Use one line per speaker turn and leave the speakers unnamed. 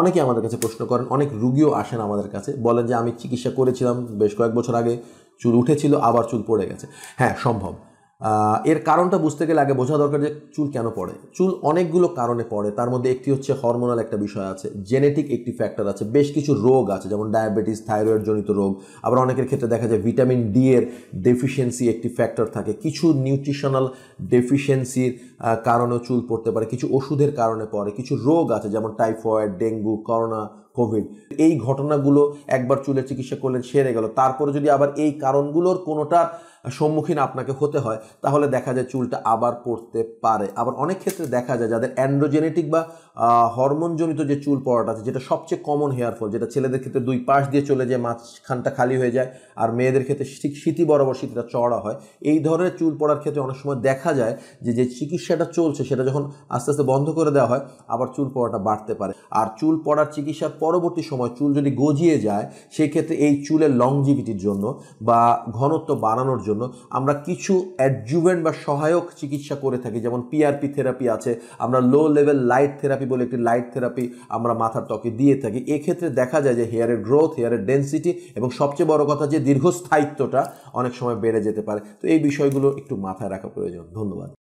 অনেকে আমাদের কাছে প্রশ্ন করেন অনেক রুগীও আসেন আমাদের কাছে বলেন যে আমি চিকিৎসা করেছিলাম বেশ কয়েক বছর আগে চুল উঠেছিল আবার চুল পড়ে গেছে হ্যাঁ সম্ভব এর কারণটা বুঝতে গেলে আগে বোঝা দরকার যে চুল কেন পড়ে চুল অনেকগুলো কারণে পড়ে তার মধ্যে একটি হচ্ছে হরমোনাল একটা বিষয় আছে জেনেটিক একটি ফ্যাক্টর আছে বেশ কিছু রোগ আছে যেমন ডায়াবেটিস থাইরয়েড জনিত রোগ আবার অনেকের ক্ষেত্রে দেখা যায় ভিটামিন ডি এর ডেফিসিয়েন্সি একটি ফ্যাক্টর থাকে কিছু নিউট্রিশনাল ডেফিসিয়েন্সির কারণেও চুল পড়তে পারে কিছু ওষুধের কারণে পড়ে কিছু রোগ আছে যেমন টাইফয়েড ডেঙ্গু করোনা কোভিড এই ঘটনাগুলো একবার চুলের চিকিৎসা করলেন সেরে গেল তারপরে যদি আবার এই কারণগুলোর কোনোটা সম্মুখীন আপনাকে হতে হয় তাহলে দেখা যায় চুলটা আবার পড়তে পারে আবার অনেক ক্ষেত্রে দেখা যায় যাদের অ্যান্ড্রোজেনেটিক বা হরমোনজনিত যে চুল পড়াটা আছে যেটা সবচেয়ে কমন হেয়ার ফল যেটা ছেলেদের ক্ষেত্রে দুই পাশ দিয়ে চলে যায় মাঝখানটা খালি হয়ে যায় আর মেয়েদের ক্ষেত্রে ঠিক শীতি বরাবর শীতটা চড়া হয় এই ধরনের চুল পড়ার ক্ষেত্রে অনেক সময় দেখা যায় যে যে চিকিৎসাটা চলছে সেটা যখন আস্তে আস্তে বন্ধ করে দেওয়া হয় আবার চুল পড়াটা বাড়তে পারে আর চুল পড়ার চিকিৎসার পরবর্তী সময় চুল যদি গজিয়ে যায় সেই ক্ষেত্রে এই চুলের লংজিভিটির জন্য বা ঘনত্ব বাড়ানোর জন্য আমরা কিছু অ্যাডজুভেন্ট বা সহায়ক চিকিৎসা করে থাকি যেমন পিআরপি থেরাপি আছে আমরা লো লেভেল লাইট থেরাপি বলে একটি লাইট থেরাপি আমরা মাথার ত্বকে দিয়ে থাকি এক্ষেত্রে দেখা যায় যে হেয়ারের গ্রোথ হেয়ারের ডেন্সিটি এবং সবচেয়ে বড় কথা যে দীর্ঘস্থায়িত্বটা অনেক সময় বেড়ে যেতে পারে তো এই বিষয়গুলো একটু মাথায় রাখা প্রয়োজন ধন্যবাদ